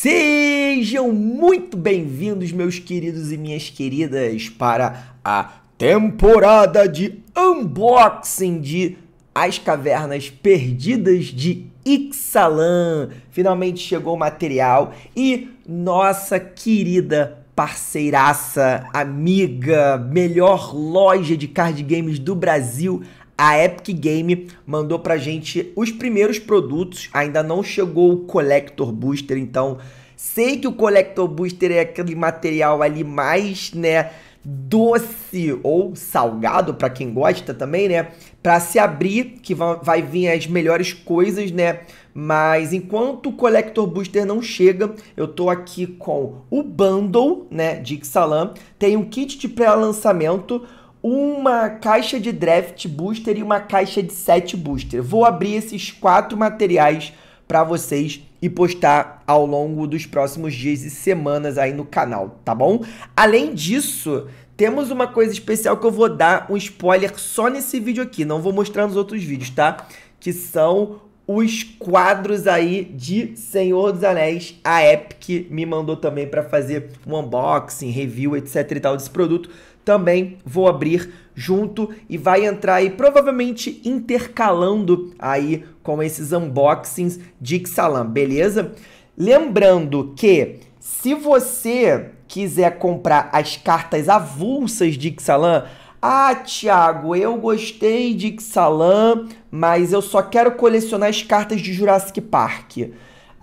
Sejam muito bem-vindos, meus queridos e minhas queridas, para a temporada de unboxing de As Cavernas Perdidas de Ixalan. Finalmente chegou o material e nossa querida parceiraça, amiga, melhor loja de card games do Brasil, a Epic Game mandou pra gente os primeiros produtos, ainda não chegou o Collector Booster, então sei que o Collector Booster é aquele material ali mais, né, doce ou salgado para quem gosta também, né, para se abrir, que vai vir as melhores coisas, né? Mas enquanto o Collector Booster não chega, eu tô aqui com o bundle, né, de Xalam, tem um kit de pré-lançamento uma caixa de draft booster e uma caixa de set booster. Vou abrir esses quatro materiais para vocês e postar ao longo dos próximos dias e semanas aí no canal, tá bom? Além disso, temos uma coisa especial que eu vou dar um spoiler só nesse vídeo aqui, não vou mostrar nos outros vídeos, tá? Que são os quadros aí de Senhor dos Anéis. A Epic me mandou também para fazer um unboxing, review, etc e tal desse produto também vou abrir junto e vai entrar aí provavelmente intercalando aí com esses unboxings de Xalan, beleza? Lembrando que se você quiser comprar as cartas avulsas de Xalan, ah, Thiago, eu gostei de Xalan, mas eu só quero colecionar as cartas de Jurassic Park.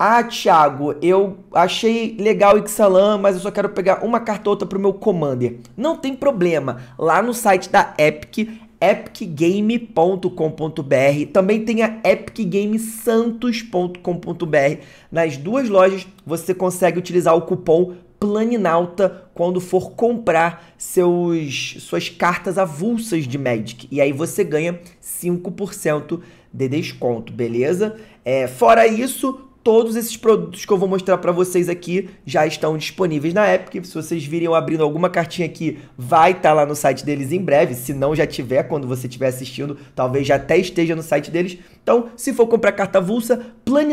Ah, Thiago, eu achei legal o Ixalan, mas eu só quero pegar uma carta ou outra pro meu Commander. Não tem problema. Lá no site da Epic, epicgame.com.br, também tem a epicgamesantos.com.br. Nas duas lojas você consegue utilizar o cupom Planinauta quando for comprar seus, suas cartas avulsas de Magic. E aí você ganha 5% de desconto, beleza? É, fora isso, Todos esses produtos que eu vou mostrar para vocês aqui já estão disponíveis na Epic. Se vocês virem eu abrindo alguma cartinha aqui, vai estar tá lá no site deles em breve. Se não já tiver, quando você estiver assistindo, talvez já até esteja no site deles. Então, se for comprar carta avulsa,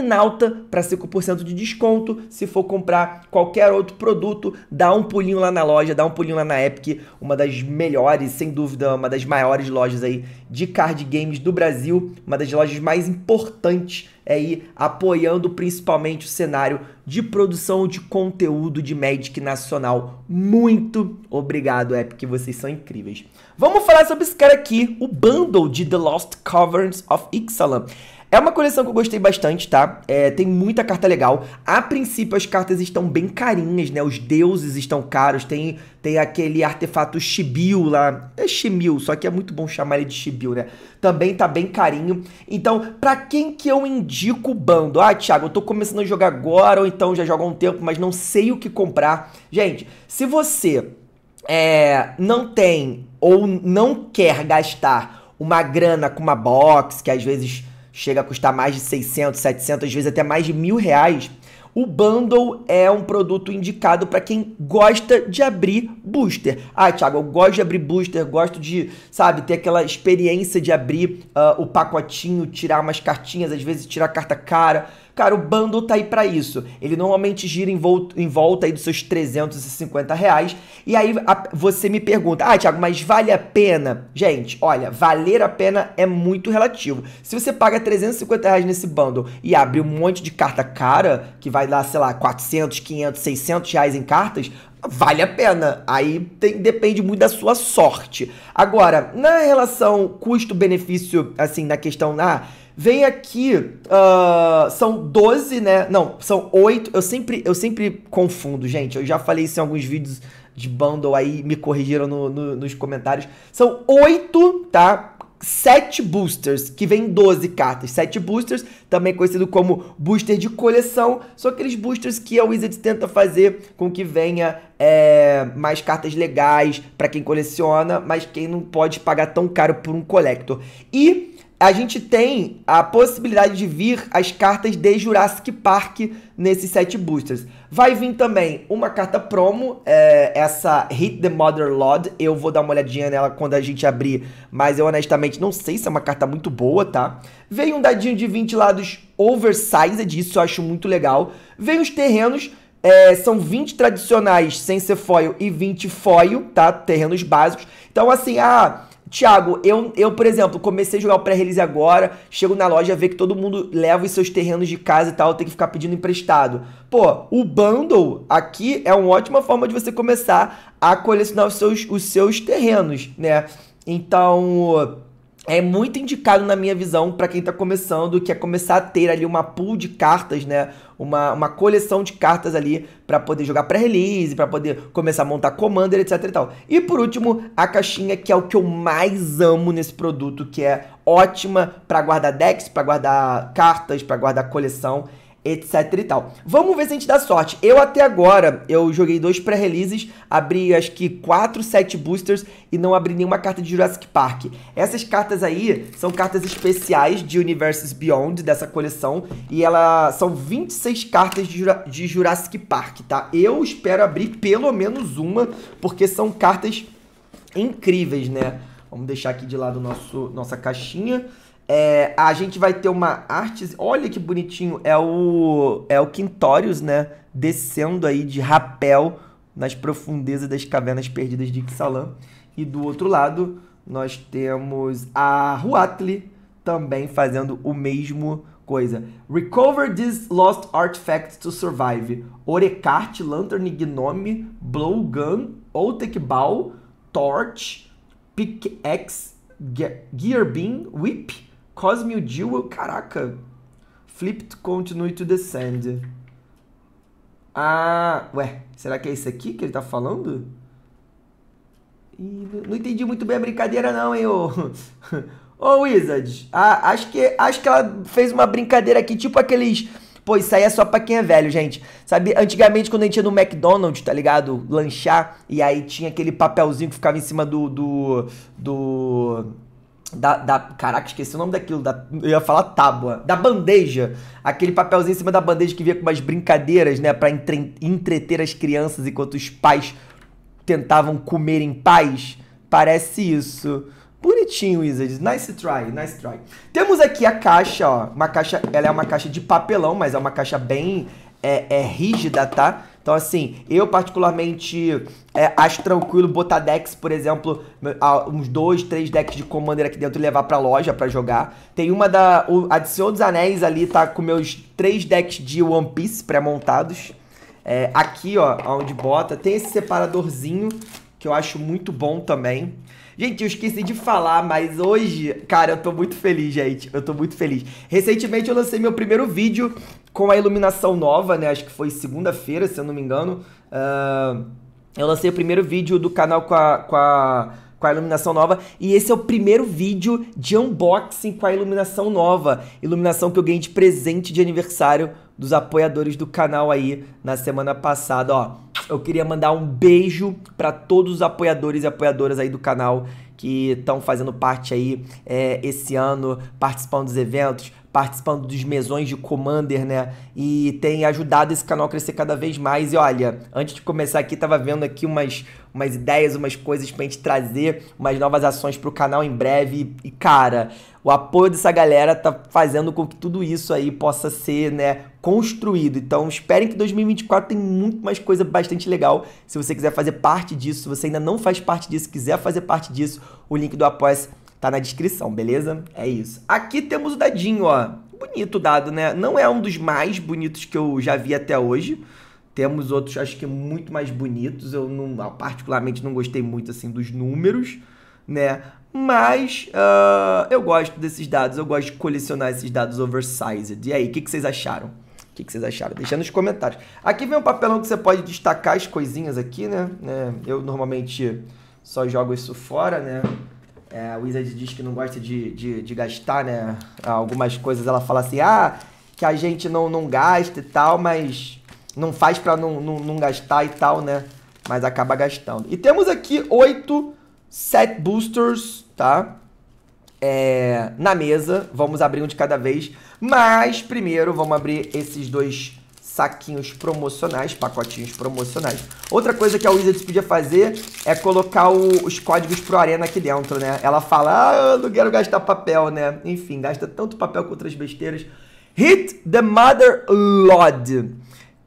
Nauta para 5% de desconto. Se for comprar qualquer outro produto, dá um pulinho lá na loja, dá um pulinho lá na Epic, uma das melhores, sem dúvida, uma das maiores lojas aí de card games do Brasil, uma das lojas mais importantes aí apoiando principalmente o cenário de produção de conteúdo de Magic Nacional. Muito obrigado, Epic, vocês são incríveis. Vamos falar sobre esse cara aqui, o bundle de The Lost Caverns of Ixalan. É uma coleção que eu gostei bastante, tá? É, tem muita carta legal. A princípio, as cartas estão bem carinhas, né? Os deuses estão caros. Tem, tem aquele artefato Shibiu lá. É Shimil, só que é muito bom chamar ele de Shibiu, né? Também tá bem carinho. Então, pra quem que eu indico o bando? Ah, Thiago, eu tô começando a jogar agora, ou então já jogo há um tempo, mas não sei o que comprar. Gente, se você é, não tem ou não quer gastar uma grana com uma box, que às vezes chega a custar mais de 600, 700, às vezes até mais de mil reais, o bundle é um produto indicado para quem gosta de abrir booster. Ah, Thiago, eu gosto de abrir booster, gosto de, sabe, ter aquela experiência de abrir uh, o pacotinho, tirar umas cartinhas, às vezes tirar carta cara. Cara, o bundle tá aí para isso. Ele normalmente gira em, volta, em volta aí dos seus 350 reais. E aí a, você me pergunta, ah, Thiago, mas vale a pena? Gente, olha, valer a pena é muito relativo. Se você paga 350 reais nesse bundle e abre um monte de carta cara, que vai dar, sei lá, 400, 500, 600 reais em cartas, vale a pena. Aí tem, depende muito da sua sorte. Agora, na relação custo-benefício, assim, na questão, ah, Vem aqui, uh, são 12, né? Não, são 8. Eu sempre, eu sempre confundo, gente. Eu já falei isso em alguns vídeos de bundle aí, me corrigiram no, no, nos comentários. São 8, tá? 7 boosters, que vem 12 cartas. 7 boosters, também conhecido como booster de coleção, são aqueles boosters que a Wizards tenta fazer com que venha é, mais cartas legais para quem coleciona, mas quem não pode pagar tão caro por um collector. E a gente tem a possibilidade de vir as cartas de Jurassic Park nesses sete boosters. Vai vir também uma carta promo, é, essa Hit the Mother Lord. Eu vou dar uma olhadinha nela quando a gente abrir, mas eu honestamente não sei se é uma carta muito boa, tá? Veio um dadinho de 20 lados oversized, isso eu acho muito legal. Veio os terrenos, é, são 20 tradicionais sem ser foil e 20 foil, tá? Terrenos básicos. Então, assim, ah, Tiago, eu, eu, por exemplo, comecei a jogar o pré-release agora, chego na loja, ver que todo mundo leva os seus terrenos de casa e tal, tem que ficar pedindo emprestado. Pô, o bundle aqui é uma ótima forma de você começar a colecionar os seus, os seus terrenos, né? Então é muito indicado na minha visão para quem está começando, que é começar a ter ali uma pool de cartas, né? Uma, uma coleção de cartas ali para poder jogar pré-release, para poder começar a montar commander, etc e tal. E por último, a caixinha que é o que eu mais amo nesse produto, que é ótima para guardar decks, para guardar cartas, para guardar coleção etc e tal. Vamos ver se a gente dá sorte. Eu até agora, eu joguei dois pré-releases, abri acho que quatro set boosters e não abri nenhuma carta de Jurassic Park. Essas cartas aí são cartas especiais de Universes Beyond, dessa coleção, e ela são 26 cartas de, de Jurassic Park, tá? Eu espero abrir pelo menos uma, porque são cartas incríveis, né? Vamos deixar aqui de lado nosso, nossa caixinha. É, a gente vai ter uma arte. Olha que bonitinho. É o, é o Quintórios, né? Descendo aí de rapel nas profundezas das cavernas perdidas de Ixalan. E do outro lado, nós temos a Huatli também fazendo o mesmo coisa. Recover these lost artifacts to survive. Orecart, Lantern Gnome, Blowgun, Ball, Torch, Pickaxe, Gearbeam, Whip, Cause Me Jewel, caraca. Flipped Continue to Descend. Ah, ué, será que é esse aqui que ele tá falando? Não entendi muito bem a brincadeira não, hein, ô... Ô, Wizard, ah, acho, que, acho que ela fez uma brincadeira aqui, tipo aqueles... Pô, isso aí é só pra quem é velho, gente. Sabe, antigamente quando a gente ia no McDonald's, tá ligado? Lanchar, e aí tinha aquele papelzinho que ficava em cima do... do... do da, da, Caraca, esqueci o nome daquilo. Da, eu ia falar tábua. Da bandeja. Aquele papelzinho em cima da bandeja que vinha com umas brincadeiras, né? Pra entre, entreter as crianças enquanto os pais tentavam comer em paz. Parece isso. Bonitinho, Wizards. Nice try, nice try. Temos aqui a caixa, ó. Uma caixa. Ela é uma caixa de papelão, mas é uma caixa bem é, é rígida, tá? Então, assim, eu particularmente é, acho tranquilo botar decks, por exemplo, uns dois, três decks de Commander aqui dentro e levar pra loja pra jogar. Tem uma da... O, a de Senhor dos Anéis ali tá com meus três decks de One Piece pré-montados. É, aqui, ó, onde bota, tem esse separadorzinho que eu acho muito bom também. Gente, eu esqueci de falar, mas hoje, cara, eu tô muito feliz, gente. Eu tô muito feliz. Recentemente eu lancei meu primeiro vídeo com a iluminação nova, né? Acho que foi segunda-feira, se eu não me engano. Uh, eu lancei o primeiro vídeo do canal com a, com a com a iluminação nova. E esse é o primeiro vídeo de unboxing com a iluminação nova. Iluminação que eu ganhei de presente de aniversário dos apoiadores do canal aí na semana passada, ó. Eu queria mandar um beijo para todos os apoiadores e apoiadoras aí do canal que estão fazendo parte aí é, esse ano, participando dos eventos, participando dos mesões de Commander, né? E tem ajudado esse canal a crescer cada vez mais. E olha, antes de começar aqui, tava vendo aqui umas, umas ideias, umas coisas pra gente trazer, umas novas ações pro canal em breve. E cara, o apoio dessa galera tá fazendo com que tudo isso aí possa ser, né, construído. Então, esperem que 2024 tem muito mais coisa bastante legal. Se você quiser fazer parte disso, se você ainda não faz parte disso, quiser fazer parte disso, o link do Apoia-se Tá na descrição, beleza? É isso. Aqui temos o dadinho, ó. Bonito o dado, né? Não é um dos mais bonitos que eu já vi até hoje. Temos outros, acho que muito mais bonitos. Eu não, particularmente não gostei muito assim dos números, né? Mas uh, eu gosto desses dados, eu gosto de colecionar esses dados oversized. E aí, o que, que vocês acharam? O que, que vocês acharam? Deixa nos comentários. Aqui vem um papelão que você pode destacar as coisinhas aqui, né? É, eu normalmente só jogo isso fora, né? É, a Wizard diz que não gosta de, de, de, gastar, né? Algumas coisas ela fala assim, ah, que a gente não, não gasta e tal, mas não faz pra não, não, não gastar e tal, né? Mas acaba gastando. E temos aqui oito set boosters, tá? É, na mesa, vamos abrir um de cada vez, mas primeiro vamos abrir esses dois saquinhos promocionais, pacotinhos promocionais. Outra coisa que a Wizards podia fazer é colocar o, os códigos pro Arena aqui dentro, né? Ela fala, ah, eu não quero gastar papel, né? Enfim, gasta tanto papel com outras besteiras. Hit the Mother Lord.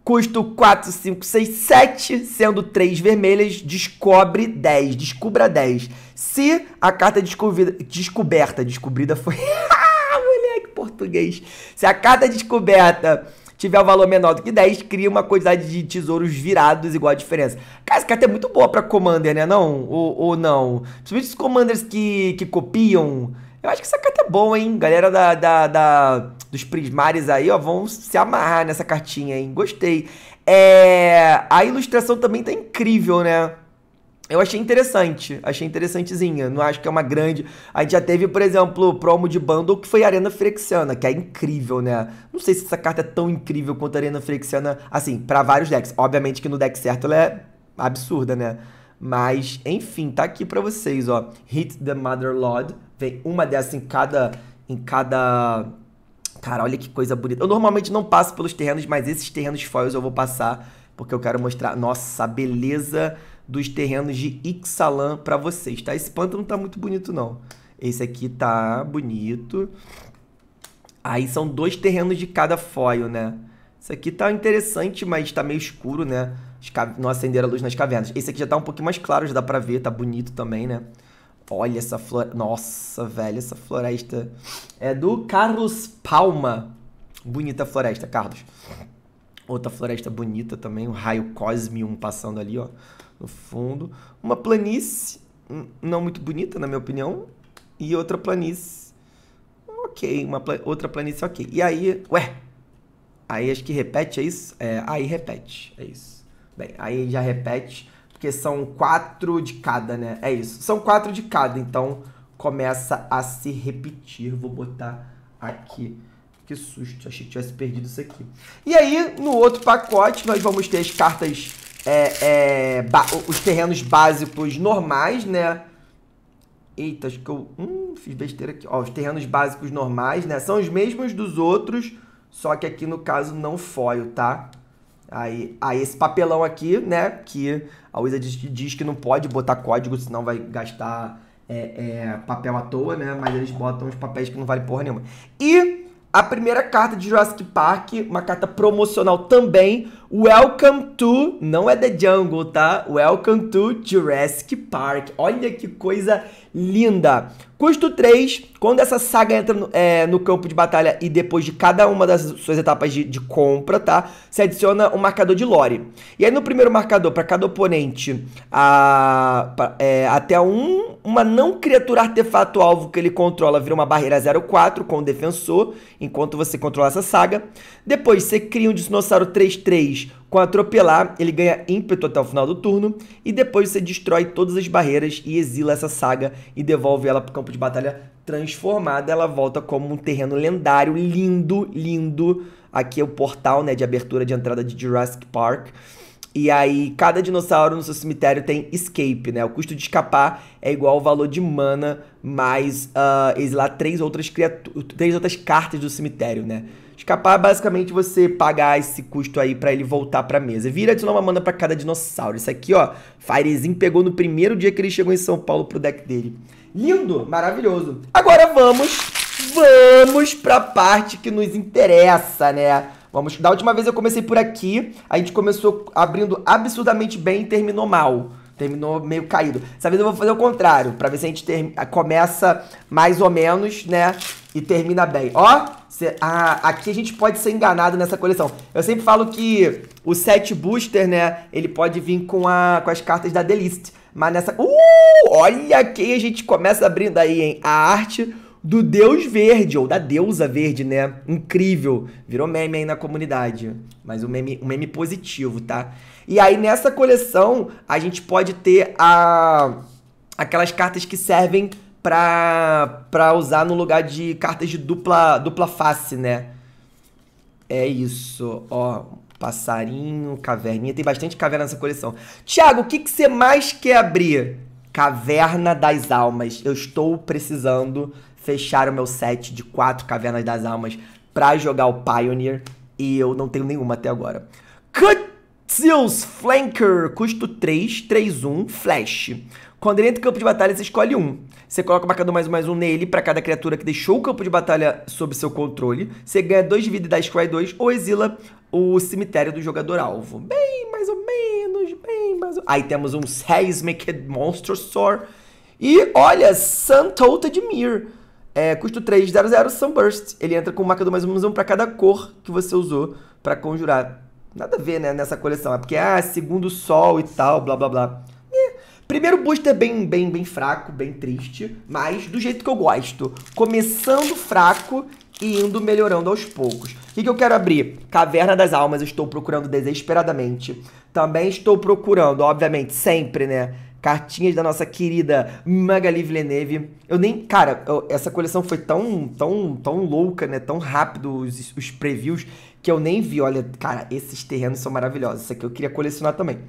Custo 4, 5, 6, 7, sendo 3 vermelhas, descobre 10, descubra 10. Se a carta descoberta, descobrida foi... Ah, moleque, português. Se a carta descoberta tiver um valor menor do que 10, cria uma quantidade de tesouros virados igual a diferença. Cara, essa carta é muito boa pra Commander, né? Não? Ou, ou não? Principalmente os Commanders que, que copiam. Eu acho que essa carta é boa, hein? Galera da, da, da dos Prismares aí, ó, vão se amarrar nessa cartinha, hein? Gostei. É, a ilustração também tá incrível, né? Eu achei interessante, achei interessantezinha. Não acho que é uma grande. A gente já teve, por exemplo, promo de bundle que foi Arena Frexiana, que é incrível, né? Não sei se essa carta é tão incrível quanto Arena Frexiana, assim, para vários decks. Obviamente que no deck certo ela é absurda, né? Mas, enfim, tá aqui para vocês, ó. Hit the Mother Lord. Vem uma dessa em cada. Em cada. Cara, olha que coisa bonita. Eu normalmente não passo pelos terrenos, mas esses terrenos foils eu vou passar, porque eu quero mostrar. Nossa, beleza dos terrenos de Ixalan para vocês, tá? Esse pântano não tá muito bonito, não. Esse aqui tá bonito. Aí são dois terrenos de cada foil, né? Isso aqui tá interessante, mas tá meio escuro, né? Não acender a luz nas cavernas. Esse aqui já tá um pouquinho mais claro, já dá pra ver, tá bonito também, né? Olha essa floresta. Nossa, velho, essa floresta. É do Carlos Palma. Bonita floresta, Carlos. Outra floresta bonita também, um raio Cosmium passando ali, ó no fundo. Uma planície hum, não muito bonita, na minha opinião. E outra planície. Ok, uma pla... outra planície ok. E aí, ué. Aí acho que repete, é isso? É, aí repete, é isso. Bem, aí já repete, porque são quatro de cada, né? É isso. São quatro de cada, então começa a se repetir. Vou botar aqui. Que susto, achei que tivesse perdido isso aqui. E aí, no outro pacote, nós vamos ter as cartas é, é, os terrenos básicos normais, né? Eita, acho que eu hum, fiz besteira aqui. Ó, os terrenos básicos normais, né? São os mesmos dos outros, só que aqui no caso não foil, tá? Aí, aí esse papelão aqui, né? Que a Wizard diz, que não pode botar código, senão vai gastar é, é, papel à toa, né? Mas eles botam os papéis que não vale porra nenhuma. E a primeira carta de Jurassic Park, uma carta promocional também, Welcome to, não é The Jungle, tá? Welcome to Jurassic Park. Olha que coisa linda. Custo 3, quando essa saga entra no, é, no, campo de batalha e depois de cada uma das suas etapas de, de compra, tá? Se adiciona um marcador de lore. E aí no primeiro marcador, para cada oponente, a, pra, é, até um uma não criatura artefato-alvo que ele controla vira uma barreira 04 com o defensor, enquanto você controla essa saga. Depois você cria um dinossauro 3-3 com atropelar, ele ganha ímpeto até o final do turno. E depois você destrói todas as barreiras e exila essa saga e devolve ela para o campo de batalha transformada. Ela volta como um terreno lendário, lindo, lindo. Aqui é o portal né, de abertura de entrada de Jurassic Park. E aí, cada dinossauro no seu cemitério tem escape, né? O custo de escapar é igual ao valor de mana mais uh, ah, exilar três outras, três outras cartas do cemitério, né? Escapar é basicamente você pagar esse custo aí para ele voltar pra mesa. Vira adicionar uma mana para cada dinossauro. Isso aqui, ó, Firezinho pegou no primeiro dia que ele chegou em São Paulo pro deck dele. Lindo, maravilhoso. Agora vamos, vamos pra parte que nos interessa, né? Vamos, da última vez eu comecei por aqui, a gente começou abrindo absurdamente bem e terminou mal. Terminou meio caído. Dessa vez eu vou fazer o contrário, pra ver se a gente ter, começa mais ou menos, né? E termina bem. Ó, cê, aqui a gente pode ser enganado nessa coleção. Eu sempre falo que o set booster, né? Ele pode vir com, a, com as cartas da The List. Mas nessa... Uh! Olha quem a gente começa abrindo aí, hein? A arte do Deus Verde, ou da deusa verde, né? Incrível. Virou meme aí na comunidade. Mas um meme, um meme positivo, tá? E aí nessa coleção a gente pode ter a aquelas cartas que servem pra, pra usar no lugar de cartas de dupla, dupla face, né? É isso, ó. Passarinho, caverninha. Tem bastante caverna nessa coleção. Tiago, o que, que você mais quer abrir? Caverna das Almas. Eu estou precisando fecharam meu set de quatro Cavernas das Almas pra jogar o Pioneer e eu não tenho nenhuma até agora. Cutzils Flanker, custo 3, 3, 1, flash. Quando ele entra no campo de batalha, você escolhe um. Você coloca o marcador mais um mais um nele para cada criatura que deixou o campo de batalha sob seu controle. Você ganha 2 de vida e dá scry 2 ou exila o cemitério do jogador alvo. Bem, mais ou menos, bem, mais ou... Aí temos um Seismic Monster E olha, Sun Tota de Mir. É, custo 3, 00, Sunburst. Ele entra com um marcador mais ou menos um para cada cor que você usou para conjurar. Nada a ver, né, nessa coleção. É porque, ah, segundo sol e tal, blá blá blá. E, é. primeiro booster é bem, bem, bem fraco, bem triste, mas do jeito que eu gosto. Começando fraco e indo melhorando aos poucos. O que, que eu quero abrir? Caverna das Almas, estou procurando desesperadamente. Também estou procurando, obviamente, sempre, né? cartinhas da nossa querida Magali Villeneuve. Eu nem. Cara, eu, essa coleção foi tão, tão, tão louca, né? Tão rápido os, os previews que eu nem vi. Olha, cara, esses terrenos são maravilhosos. Isso aqui eu queria colecionar também.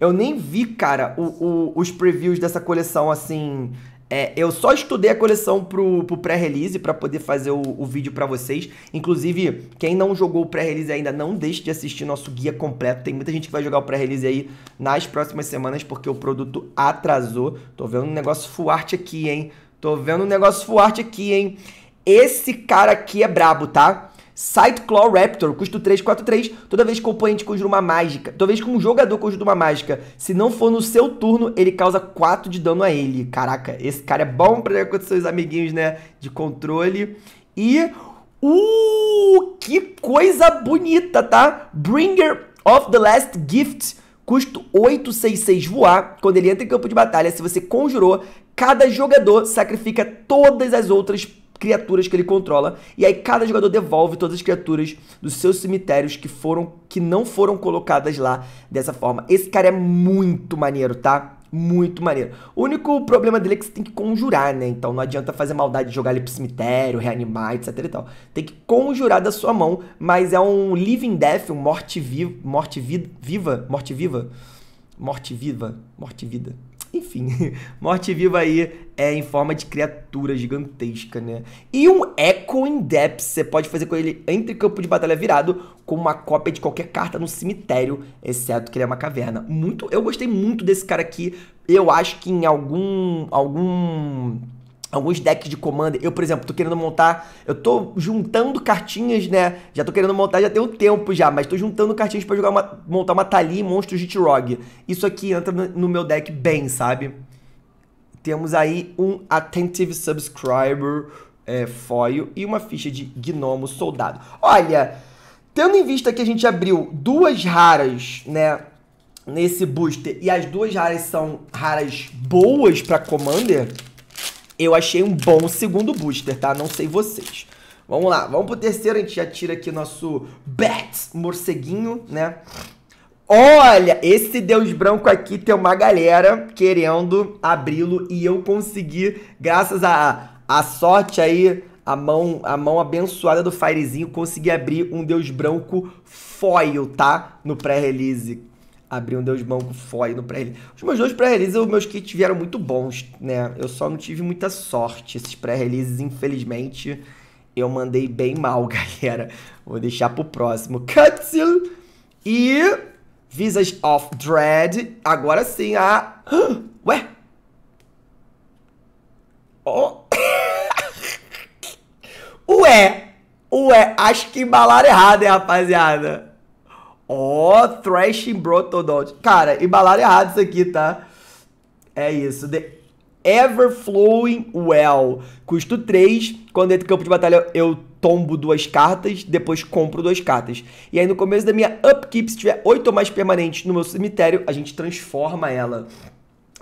Eu nem vi, cara, o, o, os previews dessa coleção assim. É, eu só estudei a coleção pro, pro pré-release para poder fazer o, o vídeo para vocês. Inclusive, quem não jogou o pré-release ainda, não deixe de assistir nosso guia completo. Tem muita gente que vai jogar o pré-release aí nas próximas semanas, porque o produto atrasou. Tô vendo um negócio fuarte aqui, hein? Tô vendo um negócio fuarte aqui, hein? Esse cara aqui é brabo, tá? Sightclaw Raptor, custo 343. Toda vez que o oponente conjura uma mágica, toda vez que um jogador conjura uma mágica, se não for no seu turno, ele causa 4 de dano a ele. Caraca, esse cara é bom pra jogar com seus amiguinhos, né? De controle. E. Uh, que coisa bonita, tá? Bringer of the Last Gift, custo 866 voar. Quando ele entra em campo de batalha, se você conjurou, cada jogador sacrifica todas as outras criaturas que ele controla. E aí cada jogador devolve todas as criaturas dos seus cemitérios que foram que não foram colocadas lá dessa forma. Esse cara é muito maneiro, tá? Muito maneiro. O único problema dele é que você tem que conjurar, né? Então não adianta fazer maldade de jogar ele pro cemitério, reanimar, etc e tal. Tem que conjurar da sua mão, mas é um living death, um morte viva, morte vi, viva, morte viva, morte viva, morte vida. Enfim, morte-viva aí é em forma de criatura gigantesca, né? E um Echo in Depth, você pode fazer com ele entre campo de batalha virado, com uma cópia de qualquer carta no cemitério, exceto que ele é uma caverna. Muito, eu gostei muito desse cara aqui. Eu acho que em algum algum alguns decks de commander. Eu, por exemplo, tô querendo montar, eu tô juntando cartinhas, né? Já tô querendo montar já tem um tempo já, mas tô juntando cartinhas para jogar uma, montar uma Tali monstro monstros de Isso aqui entra no, no meu deck bem, sabe? Temos aí um Attentive Subscriber é, foil e uma ficha de gnomo soldado. Olha, tendo em vista que a gente abriu duas raras, né, nesse booster, e as duas raras são raras boas para Commander, eu achei um bom segundo booster, tá? Não sei vocês. Vamos lá, vamos pro terceiro. A gente já tira aqui nosso Bat morceguinho, né? Olha, esse Deus Branco aqui tem uma galera querendo abri-lo e eu consegui, graças a, a sorte aí, a mão, a mão abençoada do Firezinho, consegui abrir um Deus Branco foil, tá? No pré-release abri um Deus Banco Foy no pré-release. Os meus dois pré-releases, os meus kits vieram muito bons, né? Eu só não tive muita sorte. Esses pré-releases, infelizmente, eu mandei bem mal, galera. Vou deixar pro próximo. Cutsil e Visas of Dread. Agora sim, a... Ué? Oh. Ué! Ué, acho que embalaram errado, hein, rapaziada? Ó, oh, Thrashing Brotodont. Cara, embalaram errado isso aqui, tá? É isso. The Everflowing Well. Custo 3. Quando entra em campo de batalha, eu tombo duas cartas, depois compro duas cartas. E aí no começo da minha upkeep, se tiver 8 ou mais permanentes no meu cemitério, a gente transforma ela.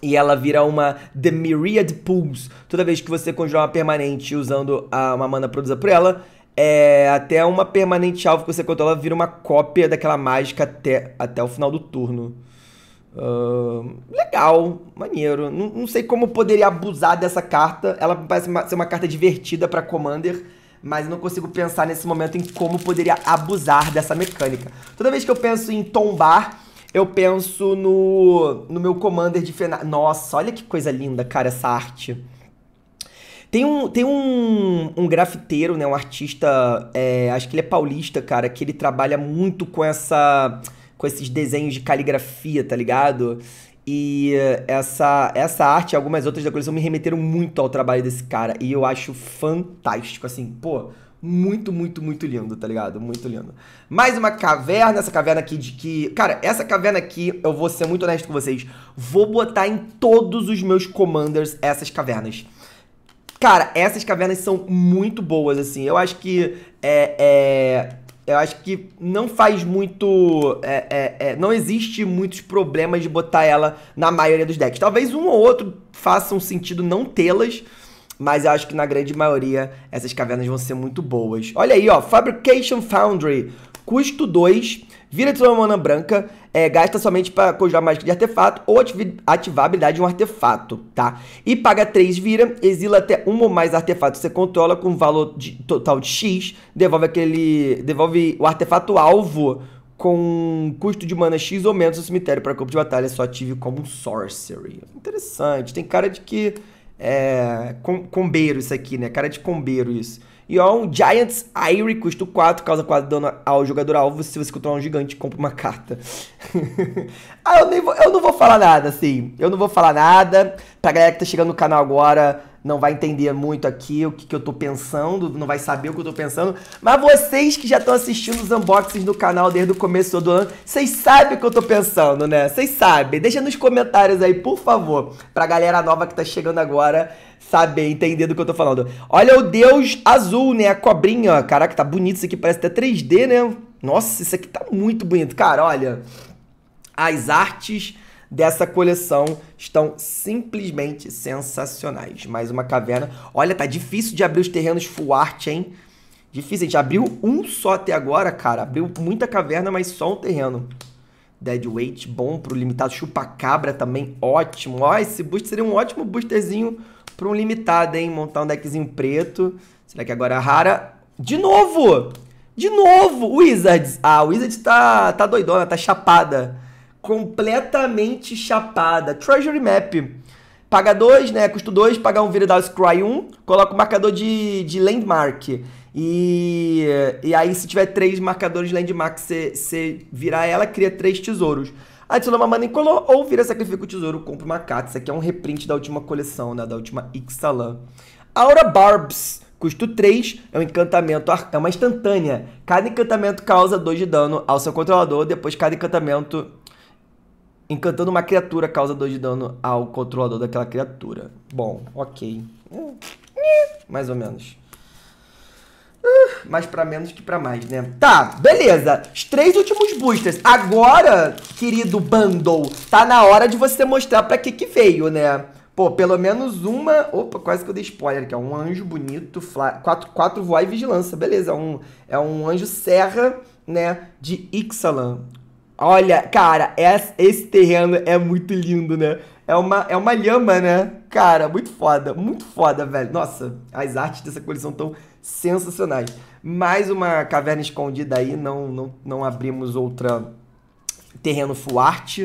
E ela vira uma The Myriad Pools. Toda vez que você conjurar uma permanente usando a, uma mana produzida por ela, é, até uma permanente alvo que você controla vira uma cópia daquela mágica até, até o final do turno. Uh, legal, maneiro. Não, não, sei como poderia abusar dessa carta. Ela parece uma, ser uma carta divertida para Commander, mas não consigo pensar nesse momento em como poderia abusar dessa mecânica. Toda vez que eu penso em tombar, eu penso no, no meu Commander de Fenar. Nossa, olha que coisa linda, cara, essa arte. Tem um, tem um, um grafiteiro, né? Um artista, é, acho que ele é paulista, cara, que ele trabalha muito com essa. com esses desenhos de caligrafia, tá ligado? E essa, essa arte e algumas outras da coleção me remeteram muito ao trabalho desse cara. E eu acho fantástico, assim, pô, muito, muito, muito lindo, tá ligado? Muito lindo. Mais uma caverna, essa caverna aqui de que. Cara, essa caverna aqui, eu vou ser muito honesto com vocês. Vou botar em todos os meus commanders essas cavernas. Cara, essas cavernas são muito boas, assim. Eu acho que. É, é, eu acho que não faz muito. É, é, é, não existe muitos problemas de botar ela na maioria dos decks. Talvez um ou outro faça um sentido não tê-las. Mas eu acho que na grande maioria essas cavernas vão ser muito boas. Olha aí, ó. Fabrication Foundry. Custo 2. Vira de mana branca é, gasta somente para conjurar mágica de artefato ou ativar a habilidade de um artefato, tá? E paga 3 vira, exila até um ou mais artefatos que você controla com valor de, total de X, devolve aquele. devolve o artefato alvo com custo de mana X ou menos no cemitério para corpo de batalha, só ative como um sorcery. Interessante, tem cara de que. É. Com, combeiro isso aqui, né? Cara de combeiro isso. E ó, um Giants Airy, custo 4, causa 4 dano ao jogador alvo. Se você controlar um gigante, compra uma carta. ah, eu, nem vou, eu não vou falar nada, assim. Eu não vou falar nada. Pra galera que tá chegando no canal agora, não vai entender muito aqui o que, que eu tô pensando, não vai saber o que eu tô pensando. Mas vocês que já estão assistindo os unboxings do canal desde o começo do ano, vocês sabem o que eu tô pensando, né? Vocês sabem. Deixa nos comentários aí, por favor, pra galera nova que tá chegando agora saber, entender do que eu tô falando. Olha o Deus azul, né? A cobrinha. Caraca, tá bonito isso aqui, parece até 3D, né? Nossa, isso aqui tá muito bonito. Cara, olha. As artes dessa coleção estão simplesmente sensacionais. Mais uma caverna. Olha, tá difícil de abrir os terrenos full art, hein? Difícil, a gente abriu um só até agora, cara. Abriu muita caverna, mas só um terreno. Deadweight, bom pro limitado. Chupacabra também, ótimo. Ó, esse booster seria um ótimo boosterzinho para um limitado, hein? Montar um deckzinho preto. Será que agora é rara? De novo! De novo! Wizards! Ah, Wizards tá, tá doidona, tá chapada completamente chapada. Treasury Map. Paga 2, né? Custo 2, pagar um Viridalis Cry 1, um, coloca o um marcador de, de Landmark. E, e aí, se tiver três marcadores de Landmark, você virar ela, cria três tesouros. Adiciona uma mana incolor ou vira sacrifica o tesouro, compra uma carta. Isso aqui é um reprint da última coleção, né? Da última Ixalan. Aura Barbs. Custo 3 é um encantamento, é uma instantânea. Cada encantamento causa 2 de dano ao seu controlador, depois cada encantamento Encantando uma criatura causa 2 de dano ao controlador daquela criatura. Bom, ok. É. Mais ou menos. Uh, mais pra menos que pra mais, né? Tá, beleza. Os três últimos boosters. Agora, querido bundle, tá na hora de você mostrar pra que que veio, né? Pô, pelo menos uma... Opa, quase que eu dei spoiler aqui. É um anjo bonito, fla... quatro, quatro voar e vigilância. Beleza, um, é um anjo serra, né? De Ixalan. Olha, cara, esse terreno é muito lindo, né? É uma, é uma lhama, né? Cara, muito foda, muito foda, velho. Nossa, as artes dessa coleção estão sensacionais. Mais uma caverna escondida aí, não, não, não abrimos outra terreno full art.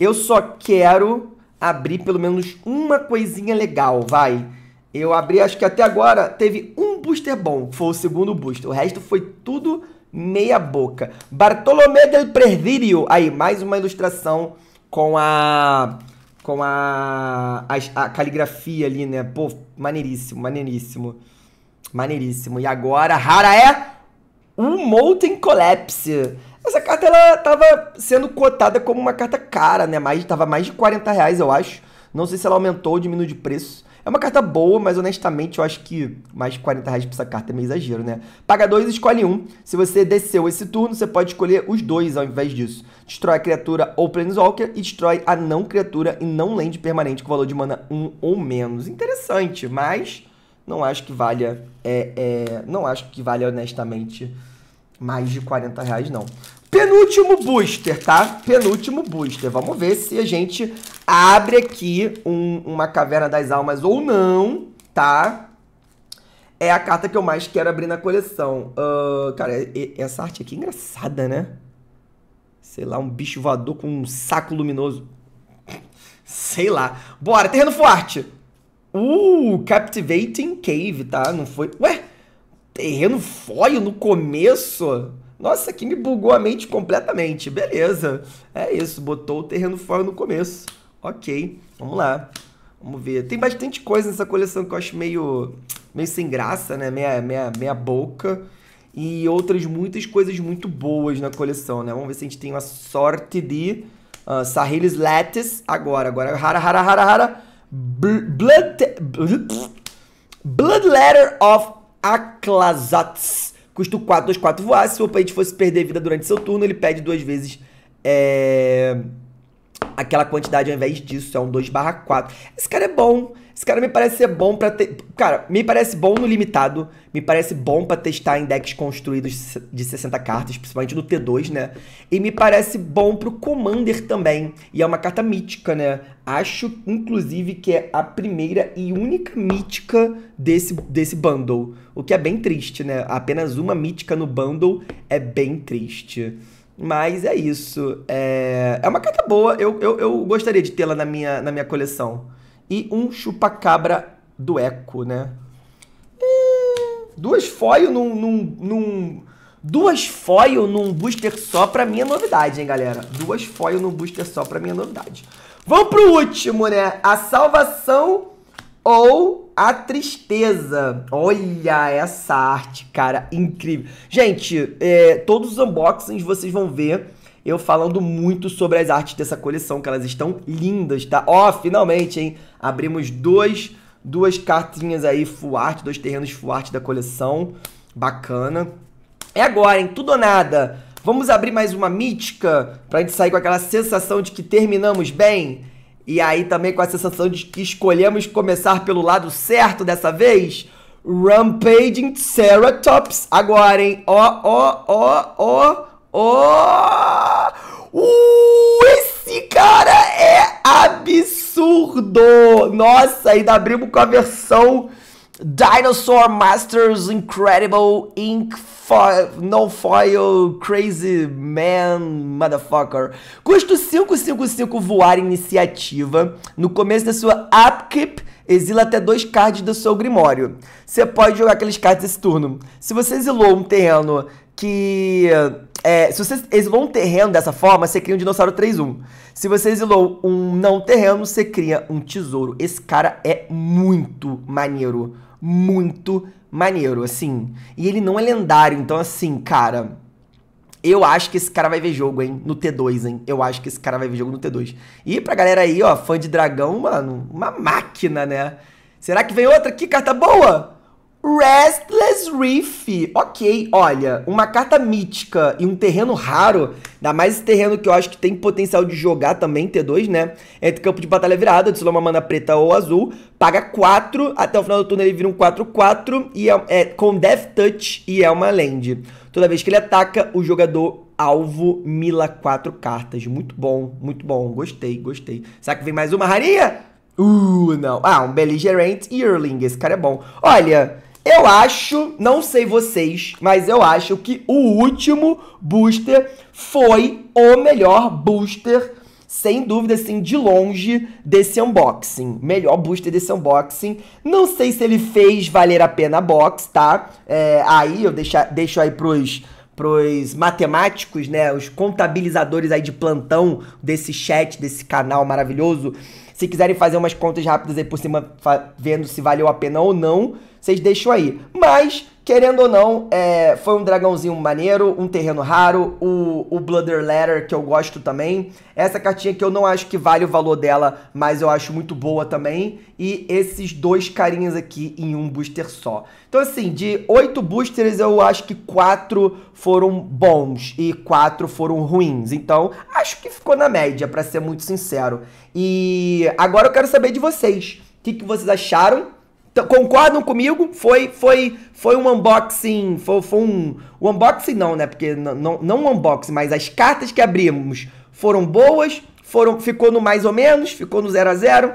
Eu só quero abrir pelo menos uma coisinha legal, vai. Eu abri, acho que até agora teve um booster bom, foi o segundo booster. O resto foi tudo meia boca. Bartolomé del Presidio. Aí, mais uma ilustração com a com a, a, a, caligrafia ali, né? Pô, maneiríssimo, maneiríssimo. Maneiríssimo. E agora, rara é o Molten Collapse. Essa carta, ela tava sendo cotada como uma carta cara, né? Mais, tava mais de 40 reais, eu acho. Não sei se ela aumentou ou diminuiu de preço. É uma carta boa, mas honestamente eu acho que mais de 40 reais pra essa carta é meio exagero, né? Paga dois escolhe um. Se você desceu esse turno, você pode escolher os dois ao invés disso. Destrói a criatura ou Planeswalker e destrói a não criatura e não land permanente com valor de mana 1 ou menos. Interessante, mas não acho que valha. É, é, não acho que valha honestamente mais de 40 reais, não. Penúltimo booster, tá? Penúltimo booster. Vamos ver se a gente abre aqui um, uma caverna das almas ou não, tá? É a carta que eu mais quero abrir na coleção. Uh, cara, essa arte aqui é engraçada, né? Sei lá, um bicho voador com um saco luminoso. Sei lá. Bora, terreno forte. Uh, Captivating Cave, tá? Não foi... Ué, terreno foil no começo? Nossa, aqui me bugou a mente completamente. Beleza. É isso, botou o terreno foil no começo. Ok, vamos lá. Vamos ver. Tem bastante coisa nessa coleção que eu acho meio, meio sem graça, né? Meia, meia, meia boca. E outras muitas coisas muito boas na coleção, né? Vamos ver se a gente tem uma sorte de uh, Sahelis Agora, agora. Hara, hara, hara, hara. Blood, Blood Letter of Aklazats. Custo 4, 2, 4 voar. Se o oponente fosse perder vida durante seu turno, ele pede duas vezes. É aquela quantidade ao invés disso, é um 2 barra 4. Esse cara é bom. Esse cara me parece ser bom para ter. Cara, me parece bom no limitado. Me parece bom para testar em decks construídos de 60 cartas, principalmente no T2, né? E me parece bom pro Commander também. E é uma carta mítica, né? Acho, inclusive, que é a primeira e única mítica desse, desse bundle. O que é bem triste, né? Apenas uma mítica no bundle é bem triste. Mas é isso. É, é uma carta boa. Eu, eu, eu gostaria de tê-la na minha, na minha coleção. E um chupacabra do Eco, né? E... É, duas foil num, num, num... Duas foil num booster só pra minha novidade, hein, galera? Duas foil num booster só pra minha novidade. Vamos pro último, né? A salvação ou a tristeza. Olha essa arte, cara, incrível. Gente, é, todos os unboxings vocês vão ver eu falando muito sobre as artes dessa coleção, que elas estão lindas, tá? Ó, oh, finalmente, hein? Abrimos dois, duas cartinhas aí full art, dois terrenos full art da coleção. Bacana. É agora, hein? Tudo ou nada. Vamos abrir mais uma mítica pra gente sair com aquela sensação de que terminamos bem? E aí também com a sensação de que escolhemos começar pelo lado certo dessa vez. Rampaging Ceratops. Agora, hein? Ó, ó, ó, ó, ó. Uh, esse cara é absurdo! Nossa, ainda abrimos com a versão Dinosaur Masters Incredible Ink foil, No Foil Crazy Man Motherfucker. Custo 555 voar iniciativa. No começo da sua upkeep, exila até dois cards do seu Grimório. Você pode jogar aqueles cards esse turno. Se você exilou um terreno que. É, se você exilou um terreno dessa forma, você cria um dinossauro 3-1. Se você exilou um não terreno, você cria um tesouro. Esse cara é muito maneiro muito maneiro, assim. E ele não é lendário, então assim, cara. Eu acho que esse cara vai ver jogo, hein? No T2, hein? Eu acho que esse cara vai ver jogo no T2. E pra galera aí, ó, fã de dragão, mano, uma máquina, né? Será que vem outra aqui, carta boa? Restless Reef. Ok, olha, uma carta mítica e um terreno raro, ainda mais esse terreno que eu acho que tem potencial de jogar também, T2, né? Entre é campo de batalha virado, destilou uma mana preta ou azul, paga 4, até o final do turno ele vira um 4-4 e é, é, com Death Touch e é uma land. Toda vez que ele ataca, o jogador alvo mila 4 cartas. Muito bom, muito bom, gostei, gostei. Será que vem mais uma raria? Uh, não. Ah, um e Earling. esse cara é bom. Olha, eu acho, não sei vocês, mas eu acho que o último booster foi o melhor booster, sem dúvida, assim, de longe, desse unboxing. Melhor booster desse unboxing. Não sei se ele fez valer a pena a box, tá? É, aí eu deixa, deixo aí pros pros matemáticos, né, os contabilizadores aí de plantão desse chat, desse canal maravilhoso, se quiserem fazer umas contas rápidas aí por cima, vendo se valeu a pena ou não, vocês deixam aí. Mas Querendo ou não, é, foi um dragãozinho maneiro, um terreno raro, o, o Blooder Letter, que eu gosto também. Essa cartinha que eu não acho que vale o valor dela, mas eu acho muito boa também. E esses dois carinhas aqui em um booster só. Então assim, de oito boosters, eu acho que quatro foram bons e quatro foram ruins. Então, acho que ficou na média, para ser muito sincero. E agora eu quero saber de vocês. O que, que vocês acharam então, concordam comigo? Foi foi foi um unboxing, foi, foi um, um unboxing não, né? Porque não, um unboxing, mas as cartas que abrimos foram boas, foram ficou no mais ou menos, ficou no 0 a 0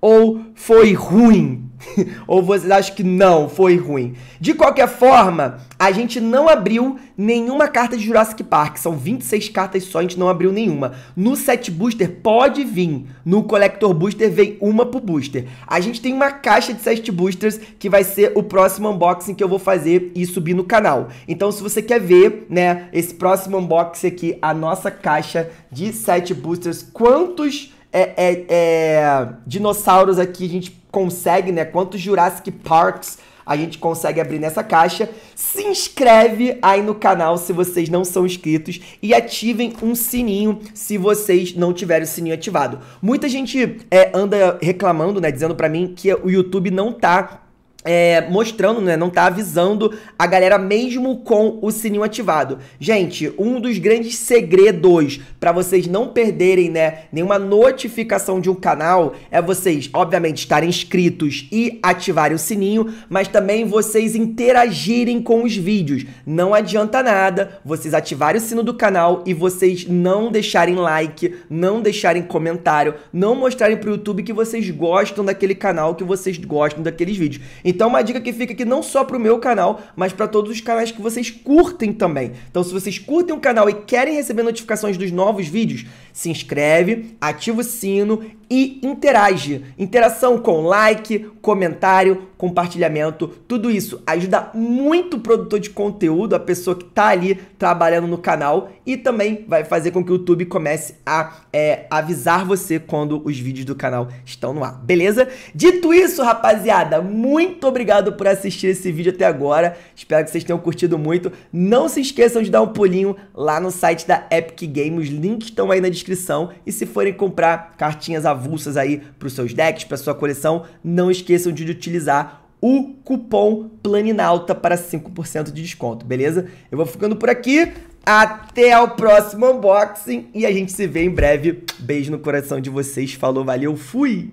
ou foi ruim? Ou vocês acham que não, foi ruim? De qualquer forma, a gente não abriu nenhuma carta de Jurassic Park. São 26 cartas só, a gente não abriu nenhuma. No set booster pode vir. No collector booster vem uma pro booster. A gente tem uma caixa de set boosters que vai ser o próximo unboxing que eu vou fazer e subir no canal. Então, se você quer ver, né, esse próximo unboxing aqui, a nossa caixa de set boosters, quantos é, é, é, dinossauros aqui a gente consegue, né? Quantos Jurassic Parks a gente consegue abrir nessa caixa. Se inscreve aí no canal se vocês não são inscritos e ativem um sininho se vocês não tiverem o sininho ativado. Muita gente é, anda reclamando, né, dizendo para mim que o YouTube não tá é, mostrando, né, não tá avisando a galera mesmo com o sininho ativado. Gente, um dos grandes segredos para vocês não perderem, né, nenhuma notificação de um canal é vocês, obviamente, estarem inscritos e ativarem o sininho, mas também vocês interagirem com os vídeos. Não adianta nada vocês ativarem o sino do canal e vocês não deixarem like, não deixarem comentário, não mostrarem pro YouTube que vocês gostam daquele canal, que vocês gostam daqueles vídeos. Então, uma dica que fica aqui não só para o meu canal, mas para todos os canais que vocês curtem também. Então, se vocês curtem o canal e querem receber notificações dos novos vídeos, se inscreve, ativa o sino e interage. Interação com like, comentário, compartilhamento, tudo isso ajuda muito o produtor de conteúdo, a pessoa que está ali trabalhando no canal e também vai fazer com que o YouTube comece a é, avisar você quando os vídeos do canal estão no ar, beleza? Dito isso, rapaziada, muito obrigado por assistir esse vídeo até agora. Espero que vocês tenham curtido muito. Não se esqueçam de dar um pulinho lá no site da Epic Games, os links estão aí na descrição. E se forem comprar cartinhas avulsas aí para os seus decks, para sua coleção, não esqueçam de utilizar o cupom Planinalta para 5% de desconto, beleza? Eu vou ficando por aqui. Até o próximo unboxing e a gente se vê em breve. Beijo no coração de vocês. Falou, valeu, fui!